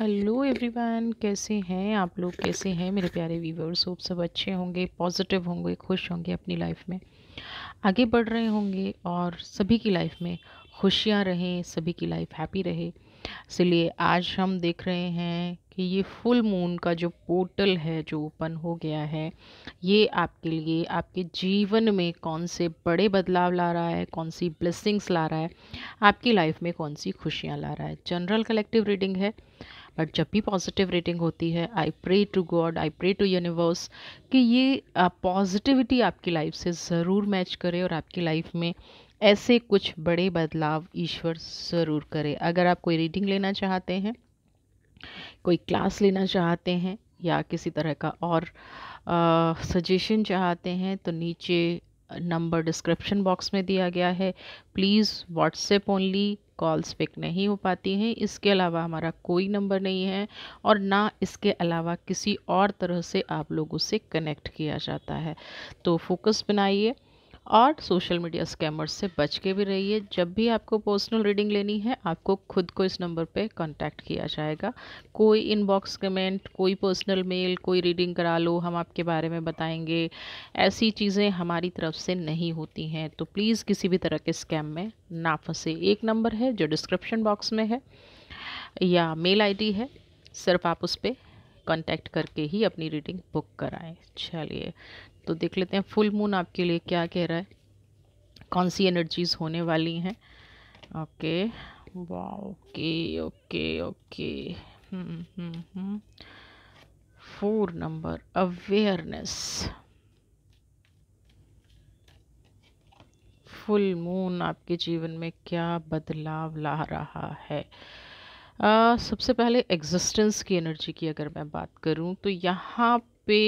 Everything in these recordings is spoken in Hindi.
हेलो एवरीवन कैसे हैं आप लोग कैसे हैं मेरे प्यारे व्यूवर्स होप सब अच्छे होंगे पॉजिटिव होंगे खुश होंगे अपनी लाइफ में आगे बढ़ रहे होंगे और सभी की लाइफ में खुशियाँ रहें सभी की लाइफ हैप्पी रहे इसलिए आज हम देख रहे हैं कि ये फुल मून का जो पोर्टल है जो ओपन हो गया है ये आपके लिए आपके जीवन में कौन से बड़े बदलाव ला रहा है कौन सी ब्लेसिंग्स ला रहा है आपकी लाइफ में कौन सी खुशियाँ ला रहा है जनरल कलेक्टिव रीडिंग है बट जब भी पॉजिटिव रेटिंग होती है I pray to God I pray to universe कि ये पॉजिटिविटी आपकी लाइफ से ज़रूर मैच करे और आपकी लाइफ में ऐसे कुछ बड़े बदलाव ईश्वर ज़रूर करे अगर आप कोई रीडिंग लेना चाहते हैं कोई क्लास लेना चाहते हैं या किसी तरह का और सजेशन चाहते हैं तो नीचे नंबर डिस्क्रिप्शन बॉक्स में दिया गया है please WhatsApp only calls pick नहीं हो पाती हैं इसके अलावा हमारा कोई नंबर नहीं है और ना इसके अलावा किसी और तरह से आप लोगों से कनेक्ट किया जाता है तो फोकस बनाइए और सोशल मीडिया स्कैमर्स से बच के भी रहिए जब भी आपको पर्सनल रीडिंग लेनी है आपको खुद को इस नंबर पे कांटेक्ट किया जाएगा कोई इनबॉक्स कमेंट कोई पर्सनल मेल कोई रीडिंग करा लो हम आपके बारे में बताएंगे ऐसी चीज़ें हमारी तरफ से नहीं होती हैं तो प्लीज़ किसी भी तरह के स्कैम में ना फंसे एक नंबर है जो डिस्क्रिप्शन बॉक्स में है या मेल आई है सिर्फ आप उस पर कॉन्टैक्ट करके ही अपनी रीडिंग बुक कराएं चलिए तो देख लेते हैं फुल मून आपके लिए क्या कह रहा है कौन सी एनर्जीज होने वाली हैं ओके वाह okay okay okay four number awareness full moon आपके जीवन में क्या बदलाव ला रहा है आ, सबसे पहले एग्जिस्टेंस की एनर्जी की अगर मैं बात करूं तो यहाँ पे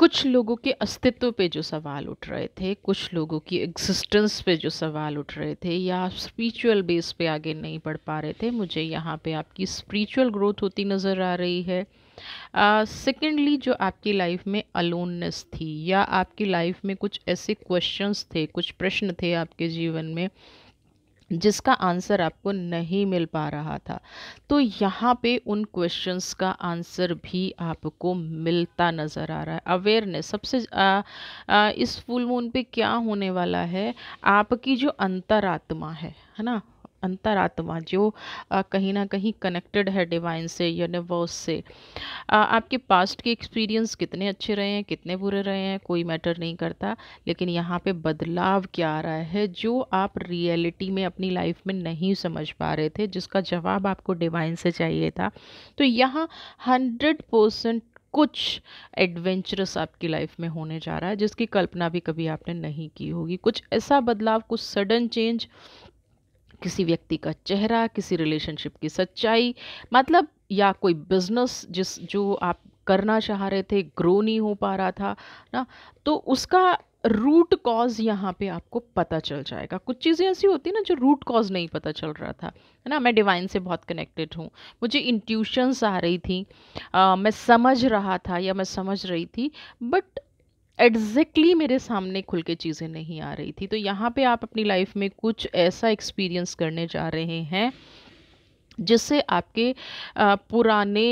कुछ लोगों के अस्तित्व पे जो सवाल उठ रहे थे कुछ लोगों की एग्जिस्टेंस पे जो सवाल उठ रहे थे या स्पिरिचुअल बेस पे आगे नहीं बढ़ पा रहे थे मुझे यहाँ पे आपकी स्पिरिचुअल ग्रोथ होती नज़र आ रही है सेकेंडली uh, जो आपकी लाइफ में अलोननेस थी या आपकी लाइफ में कुछ ऐसे क्वेश्चंस थे कुछ प्रश्न थे आपके जीवन में जिसका आंसर आपको नहीं मिल पा रहा था तो यहाँ पे उन क्वेश्चंस का आंसर भी आपको मिलता नज़र आ रहा है अवेयरनेस सबसे आ, आ, इस फुल मून पे क्या होने वाला है आपकी जो अंतरात्मा है है ना अंतरात्मा जो कहीं ना कहीं कनेक्टेड है डिवाइन से यूनिवर्स से आपके पास्ट के एक्सपीरियंस कितने अच्छे रहे हैं कितने बुरे रहे हैं कोई मैटर नहीं करता लेकिन यहाँ पे बदलाव क्या आ रहा है जो आप रियलिटी में अपनी लाइफ में नहीं समझ पा रहे थे जिसका जवाब आपको डिवाइन से चाहिए था तो यहाँ हंड्रेड परसेंट कुछ एडवेंचरस आपकी लाइफ में होने जा रहा है जिसकी कल्पना भी कभी आपने नहीं की होगी कुछ ऐसा बदलाव कुछ सडन चेंज किसी व्यक्ति का चेहरा किसी रिलेशनशिप की सच्चाई मतलब या कोई बिजनेस जिस जो आप करना चाह रहे थे ग्रो नहीं हो पा रहा था ना तो उसका रूट कॉज यहाँ पे आपको पता चल जाएगा कुछ चीज़ें ऐसी होती हैं ना जो रूट कॉज नहीं पता चल रहा था है ना मैं डिवाइन से बहुत कनेक्टेड हूँ मुझे इंट्यूशंस आ रही थी आ, मैं समझ रहा था या मैं समझ रही थी बट एग्जैक्टली exactly मेरे सामने खुल के चीज़ें नहीं आ रही थी तो यहाँ पे आप अपनी लाइफ में कुछ ऐसा एक्सपीरियंस करने जा रहे हैं जिससे आपके पुराने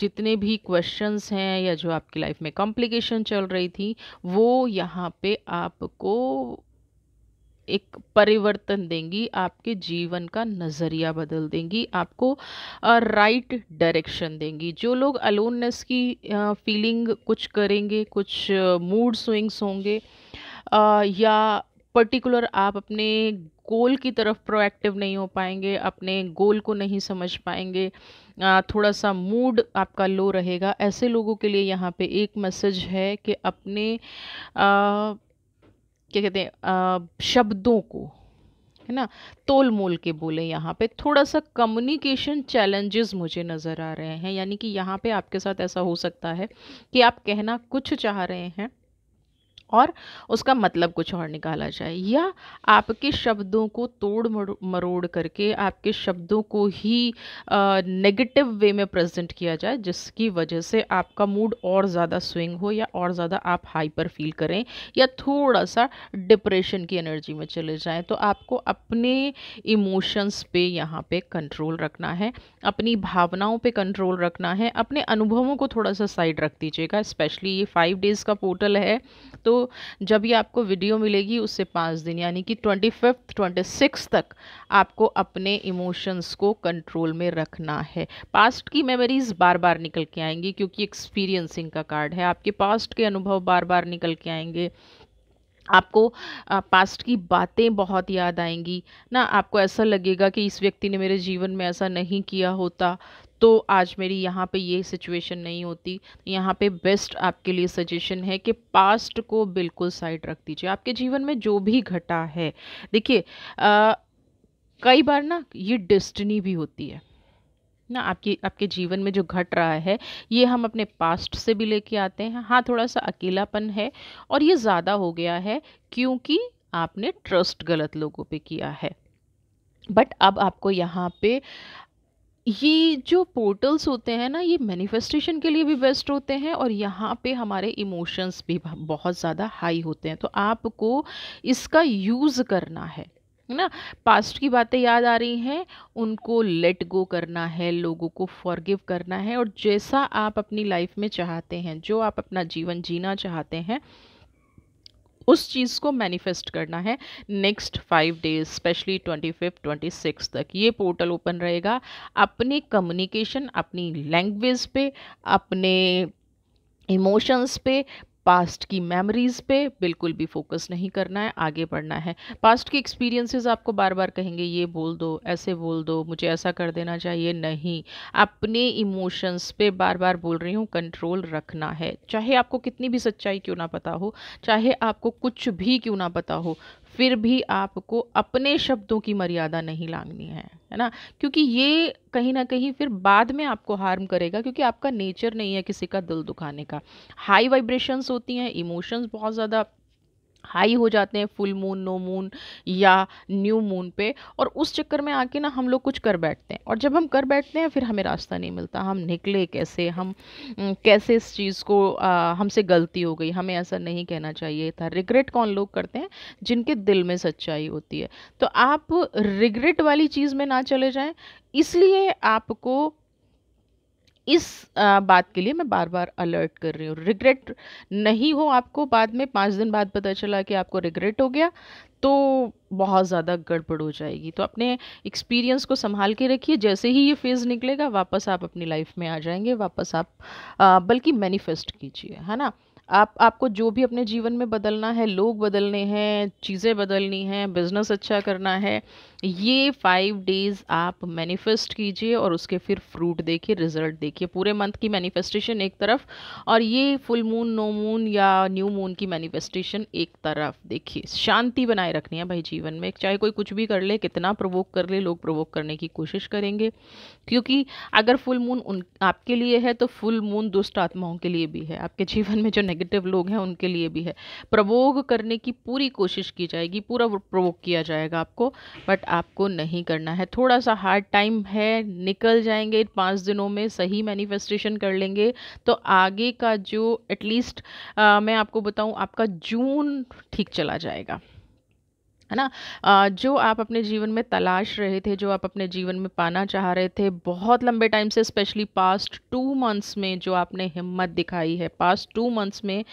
जितने भी क्वेश्चंस हैं या जो आपकी लाइफ में कॉम्प्लिकेशन चल रही थी वो यहाँ पे आपको एक परिवर्तन देंगी आपके जीवन का नज़रिया बदल देंगी आपको राइट डायरेक्शन देंगी जो लोग अलोननेस की फीलिंग कुछ करेंगे कुछ मूड स्विंग्स होंगे या पर्टिकुलर आप अपने गोल की तरफ प्रोएक्टिव नहीं हो पाएंगे अपने गोल को नहीं समझ पाएंगे थोड़ा सा मूड आपका लो रहेगा ऐसे लोगों के लिए यहाँ पे एक मैसेज है कि अपने आ, क्या कहते हैं शब्दों को है ना तोल मोल के बोले यहाँ पे थोड़ा सा कम्युनिकेशन चैलेंजेस मुझे नज़र आ रहे हैं यानी कि यहाँ पे आपके साथ ऐसा हो सकता है कि आप कहना कुछ चाह रहे हैं और उसका मतलब कुछ और निकाला जाए या आपके शब्दों को तोड़ मरोड़ करके आपके शब्दों को ही नेगेटिव वे में प्रेजेंट किया जाए जिसकी वजह से आपका मूड और ज़्यादा स्विंग हो या और ज़्यादा आप हाइपर फील करें या थोड़ा सा डिप्रेशन की एनर्जी में चले जाएं तो आपको अपने इमोशंस पे यहाँ पे कंट्रोल रखना है अपनी भावनाओं पे कंट्रोल रखना है अपने अनुभवों को थोड़ा सा साइड रख दीजिएगा स्पेशली ये फाइव डेज़ का पोर्टल है तो जब ये आपको वीडियो मिलेगी उससे पाँच दिन यानी कि ट्वेंटी फिफ्थ ट्वेंटी सिक्स तक आपको अपने इमोशंस को कंट्रोल में रखना है पास्ट की मेमोरीज बार बार निकल के आएंगी क्योंकि एक्सपीरियंसिंग का कार्ड है आपके पास्ट के अनुभव बार बार निकल के आएंगे आपको पास्ट की बातें बहुत याद आएंगी ना आपको ऐसा लगेगा कि इस व्यक्ति ने मेरे जीवन में ऐसा नहीं किया होता तो आज मेरी यहाँ पे ये सिचुएशन नहीं होती यहाँ पे बेस्ट आपके लिए सजेशन है कि पास्ट को बिल्कुल साइड रख दीजिए आपके जीवन में जो भी घटा है देखिए कई बार ना ये डेस्टिनी भी होती है ना आपकी आपके जीवन में जो घट रहा है ये हम अपने पास्ट से भी लेके आते हैं हाँ थोड़ा सा अकेलापन है और ये ज़्यादा हो गया है क्योंकि आपने ट्रस्ट गलत लोगों पे किया है बट अब आपको यहाँ पे ये जो पोर्टल्स होते हैं ना ये मैनिफेस्टेशन के लिए भी बेस्ट होते हैं और यहाँ पे हमारे इमोशंस भी बहुत ज़्यादा हाई होते हैं तो आपको इसका यूज़ करना है ना पास्ट की बातें याद आ रही हैं उनको लेट गो करना है लोगों को फॉरगिव करना है और जैसा आप अपनी लाइफ में चाहते हैं जो आप अपना जीवन जीना चाहते हैं उस चीज़ को मैनिफेस्ट करना है next five days specially twenty fifth twenty six तक ये पोर्टल ओपन रहेगा अपने कम्युनिकेशन अपनी लैंग्वेज पे अपने इमोशंस पे पास्ट की मेमोरीज़ पे बिल्कुल भी फोकस नहीं करना है आगे बढ़ना है पास्ट की एक्सपीरियंसेस आपको बार बार कहेंगे ये बोल दो ऐसे बोल दो मुझे ऐसा कर देना चाहिए नहीं अपने इमोशंस पे बार बार बोल रही हूँ कंट्रोल रखना है चाहे आपको कितनी भी सच्चाई क्यों ना पता हो चाहे आपको कुछ भी क्यों ना पता हो फिर भी आपको अपने शब्दों की मर्यादा नहीं लांगनी है है ना क्योंकि ये कहीं ना कहीं फिर बाद में आपको हार्म करेगा क्योंकि आपका नेचर नहीं है किसी का दिल दुखाने का हाई वाइब्रेशंस होती हैं इमोशंस बहुत ज़्यादा हाई हो जाते हैं फुल मून नो मून या न्यू मून पे और उस चक्कर में आके ना हम लोग कुछ कर बैठते हैं और जब हम कर बैठते हैं फिर हमें रास्ता नहीं मिलता हम निकले कैसे हम कैसे इस चीज़ को हमसे गलती हो गई हमें ऐसा नहीं कहना चाहिए था रिग्रेट कौन लोग करते हैं जिनके दिल में सच्चाई होती है तो आप रिग्रेट वाली चीज़ में ना चले जाएँ इसलिए आपको इस बात के लिए मैं बार बार अलर्ट कर रही हूँ रिग्रेट नहीं हो आपको बाद में पाँच दिन बाद पता चला कि आपको रिग्रेट हो गया तो बहुत ज़्यादा गड़बड़ हो जाएगी तो अपने एक्सपीरियंस को संभाल के रखिए जैसे ही ये फेज़ निकलेगा वापस आप अपनी लाइफ में आ जाएंगे वापस आप बल्कि मैनिफेस्ट कीजिए है ना आप आपको जो भी अपने जीवन में बदलना है लोग बदलने हैं चीज़ें बदलनी हैं बिज़नेस अच्छा करना है ये फाइव डेज़ आप मैनिफेस्ट कीजिए और उसके फिर फ्रूट देखिए रिजल्ट देखिए पूरे मंथ की मैनिफेस्टेशन एक तरफ और ये फुल मून नो मून या न्यू मून की मैनिफेस्टेशन एक तरफ देखिए शांति बनाए रखनी है भाई जीवन में चाहे कोई कुछ भी कर ले कितना प्रवोक कर ले लोग प्रवोक करने की कोशिश करेंगे क्योंकि अगर फुल मून उन आपके लिए है तो फुल मून दुष्ट आत्माओं के लिए भी है आपके जीवन में जो नेगेटिव लोग हैं उनके लिए भी है प्रवोग करने की पूरी कोशिश की जाएगी पूरा प्रवोग किया जाएगा आपको बट आपको नहीं करना है थोड़ा सा हार्ड टाइम है निकल जाएंगे पाँच दिनों में सही मैनिफेस्टेशन कर लेंगे तो आगे का जो एटलीस्ट मैं आपको बताऊँ आपका जून ठीक चला जाएगा है ना जो आप अपने जीवन में तलाश रहे थे जो आप अपने जीवन में पाना चाह रहे थे बहुत लंबे टाइम से स्पेशली पास्ट टू मंथ्स में जो आपने हिम्मत दिखाई है पास्ट टू मंथ्स में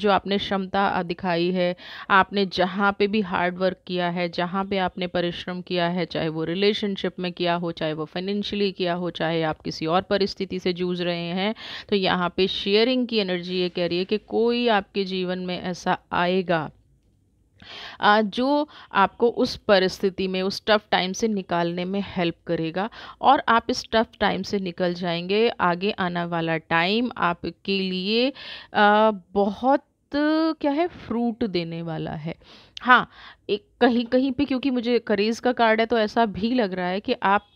जो आपने क्षमता दिखाई है आपने जहाँ पे भी हार्ड वर्क किया है जहाँ पे आपने परिश्रम किया है चाहे वो रिलेशनशिप में किया हो चाहे वो फाइनेंशियली किया हो चाहे आप किसी और परिस्थिति से जूझ रहे हैं तो यहाँ पर शेयरिंग की एनर्जी ये कह रही है कि कोई आपके जीवन में ऐसा आएगा जो आपको उस परिस्थिति में उस टफ टाइम से निकालने में हेल्प करेगा और आप इस टफ टाइम से निकल जाएंगे आगे आने वाला टाइम आपके लिए बहुत क्या है फ्रूट देने वाला है हाँ एक कहीं कहीं पे क्योंकि मुझे करेज का कार्ड है तो ऐसा भी लग रहा है कि आप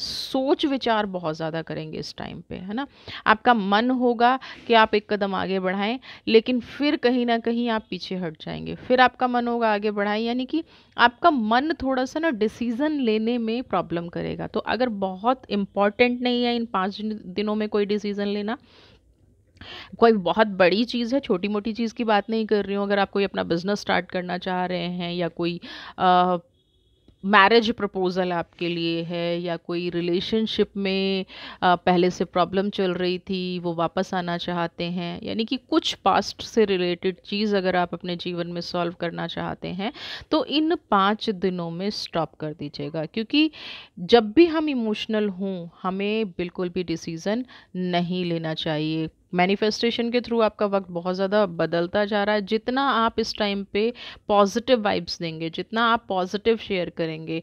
सोच विचार बहुत ज़्यादा करेंगे इस टाइम पे है ना आपका मन होगा कि आप एक कदम आगे बढ़ाएं लेकिन फिर कहीं ना कहीं आप पीछे हट जाएंगे फिर आपका मन होगा आगे बढ़ाएं यानी कि आपका मन थोड़ा सा ना डिसीज़न लेने में प्रॉब्लम करेगा तो अगर बहुत इम्पॉर्टेंट नहीं है इन पाँच दिनों में कोई डिसीज़न लेना कोई बहुत बड़ी चीज़ है छोटी मोटी चीज़ की बात नहीं कर रही हूँ अगर आप कोई अपना बिज़नेस स्टार्ट करना चाह रहे हैं या कोई मैरिज प्रपोज़ल आपके लिए है या कोई रिलेशनशिप में आ, पहले से प्रॉब्लम चल रही थी वो वापस आना चाहते हैं यानी कि कुछ पास्ट से रिलेटेड चीज़ अगर आप अपने जीवन में सॉल्व करना चाहते हैं तो इन पाँच दिनों में स्टॉप कर दीजिएगा क्योंकि जब भी हम इमोशनल हों हमें बिल्कुल भी डिसीज़न नहीं लेना चाहिए मैनिफेस्टेशन के थ्रू आपका वक्त बहुत ज़्यादा बदलता जा रहा है जितना आप इस टाइम पे पॉजिटिव वाइब्स देंगे जितना आप पॉजिटिव शेयर करेंगे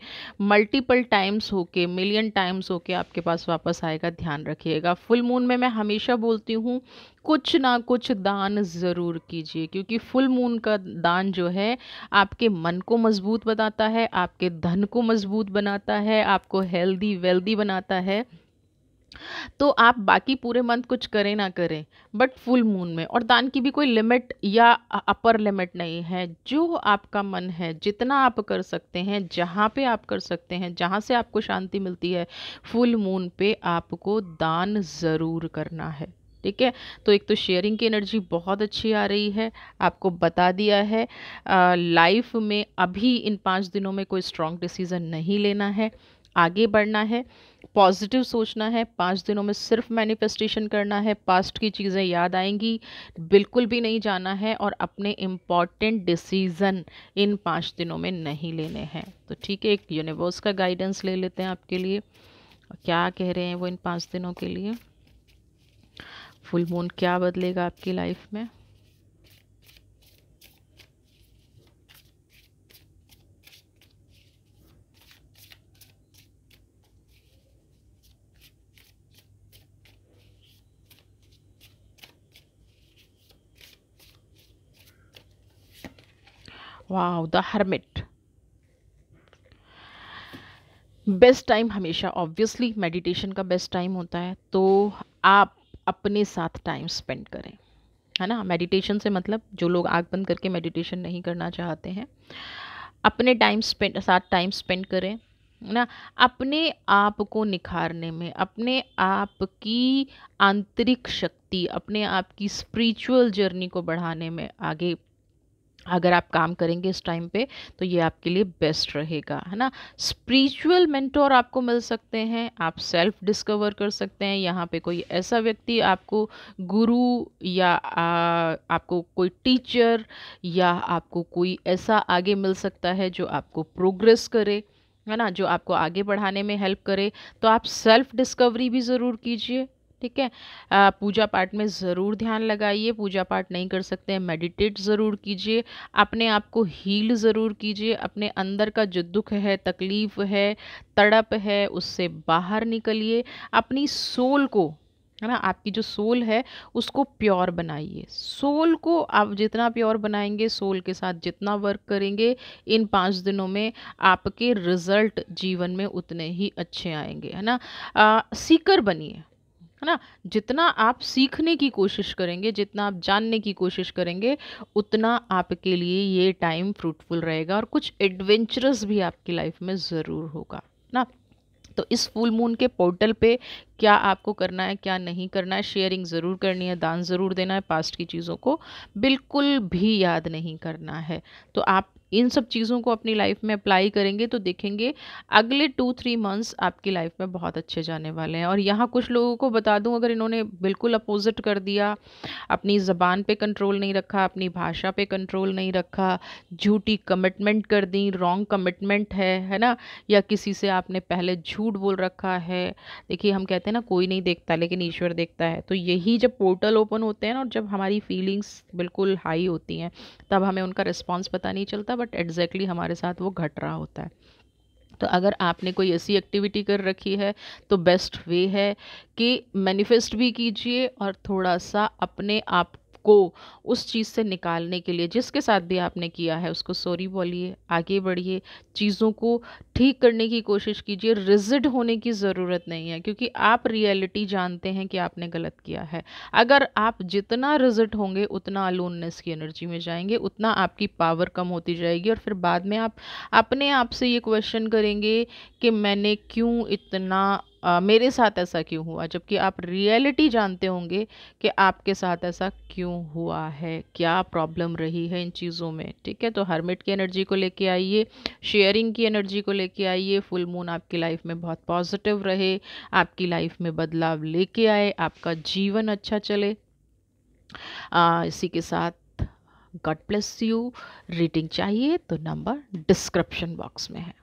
मल्टीपल टाइम्स होके मिलियन टाइम्स होके आपके पास वापस आएगा ध्यान रखिएगा फुल मून में मैं हमेशा बोलती हूँ कुछ ना कुछ दान ज़रूर कीजिए क्योंकि फुल मून का दान जो है आपके मन को मजबूत बनाता है आपके धन को मजबूत बनाता है आपको हेल्दी वेल्दी बनाता है तो आप बाकी पूरे मंथ कुछ करें ना करें बट फुल मून में और दान की भी कोई लिमिट या अपर लिमिट नहीं है जो आपका मन है जितना आप कर सकते हैं जहाँ पे आप कर सकते हैं जहाँ से आपको शांति मिलती है फुल मून पे आपको दान ज़रूर करना है ठीक है तो एक तो शेयरिंग की एनर्जी बहुत अच्छी आ रही है आपको बता दिया है लाइफ में अभी इन पाँच दिनों में कोई स्ट्रॉन्ग डिसीज़न नहीं लेना है आगे बढ़ना है पॉजिटिव सोचना है पाँच दिनों में सिर्फ मैनिफेस्टेशन करना है पास्ट की चीज़ें याद आएंगी बिल्कुल भी नहीं जाना है और अपने इम्पॉर्टेंट डिसीज़न इन पाँच दिनों में नहीं लेने हैं तो ठीक है एक यूनिवर्स का गाइडेंस ले लेते हैं आपके लिए क्या कह रहे हैं वो इन पाँच दिनों के लिए फुल मून क्या बदलेगा आपकी लाइफ में वाह द हर्मिट बेस्ट टाइम हमेशा ऑब्वियसली मेडिटेशन का बेस्ट टाइम होता है तो आप अपने साथ टाइम स्पेंड करें है ना मेडिटेशन से मतलब जो लोग आग बंद करके मेडिटेशन नहीं करना चाहते हैं अपने टाइम स्पेंड साथ टाइम स्पेंड करें ना अपने आप को निखारने में अपने आप की आंतरिक शक्ति अपने आप की स्पिरिचुअल जर्नी को बढ़ाने में आगे अगर आप काम करेंगे इस टाइम पे तो ये आपके लिए बेस्ट रहेगा है ना स्पिरिचुअल मेंटोर आपको मिल सकते हैं आप सेल्फ डिस्कवर कर सकते हैं यहाँ पे कोई ऐसा व्यक्ति आपको गुरु या आ, आपको कोई टीचर या आपको कोई ऐसा आगे मिल सकता है जो आपको प्रोग्रेस करे है ना जो आपको आगे बढ़ाने में हेल्प करे तो आप सेल्फ डिस्कवरी भी ज़रूर कीजिए ठीक है पूजा पाठ में ज़रूर ध्यान लगाइए पूजा पाठ नहीं कर सकते हैं मेडिटेट ज़रूर कीजिए अपने आप को हील ज़रूर कीजिए अपने अंदर का जो दुख है तकलीफ़ है तड़प है उससे बाहर निकलिए अपनी सोल को है ना आपकी जो सोल है उसको प्योर बनाइए सोल को आप जितना प्योर बनाएंगे सोल के साथ जितना वर्क करेंगे इन पाँच दिनों में आपके रिजल्ट जीवन में उतने ही अच्छे आएंगे है ना आ, सीकर बनिए है ना जितना आप सीखने की कोशिश करेंगे जितना आप जानने की कोशिश करेंगे उतना आपके लिए ये टाइम फ्रूटफुल रहेगा और कुछ एडवेंचरस भी आपकी लाइफ में ज़रूर होगा ना तो इस फुल मून के पोर्टल पे क्या आपको करना है क्या नहीं करना है शेयरिंग ज़रूर करनी है दान ज़रूर देना है पास्ट की चीज़ों को बिल्कुल भी याद नहीं करना है तो आप इन सब चीज़ों को अपनी लाइफ में अप्लाई करेंगे तो देखेंगे अगले टू थ्री मंथ्स आपकी लाइफ में बहुत अच्छे जाने वाले हैं और यहाँ कुछ लोगों को बता दूँ अगर इन्होंने बिल्कुल अपोजिट कर दिया अपनी ज़बान पे कंट्रोल नहीं रखा अपनी भाषा पे कंट्रोल नहीं रखा झूठी कमिटमेंट कर दी रॉन्ग कमिटमेंट है है ना या किसी से आपने पहले झूठ बोल रखा है देखिए हम कहते हैं ना कोई नहीं देखता लेकिन ईश्वर देखता है तो यही जब पोर्टल ओपन होते हैं ना और जब हमारी फीलिंग्स बिल्कुल हाई होती हैं तब हमें उनका रिस्पॉन्स पता नहीं चलता बट एग्जैक्टली exactly हमारे साथ वो घट रहा होता है तो अगर आपने कोई ऐसी एक्टिविटी कर रखी है तो बेस्ट वे है कि मैनिफेस्ट भी कीजिए और थोड़ा सा अपने आप को उस चीज़ से निकालने के लिए जिसके साथ भी आपने किया है उसको सॉरी बोलिए आगे बढ़िए चीज़ों को ठीक करने की कोशिश कीजिए रिजिड होने की ज़रूरत नहीं है क्योंकि आप रियलिटी जानते हैं कि आपने गलत किया है अगर आप जितना रिजिड होंगे उतना अलोननेस की एनर्जी में जाएंगे उतना आपकी पावर कम होती जाएगी और फिर बाद में आप अपने आप से ये क्वेश्चन करेंगे कि मैंने क्यों इतना आ, मेरे साथ ऐसा क्यों हुआ जबकि आप रियलिटी जानते होंगे कि आपके साथ ऐसा क्यों हुआ है क्या प्रॉब्लम रही है इन चीज़ों में ठीक है तो हरमिट की एनर्जी को लेके आइए शेयरिंग की एनर्जी को लेके आइए फुल मून आपकी लाइफ में बहुत पॉजिटिव रहे आपकी लाइफ में बदलाव लेके आए आपका जीवन अच्छा चले आ, इसी के साथ गॉड ब्लेस यू रीडिंग चाहिए तो नंबर डिस्क्रिप्शन बॉक्स में है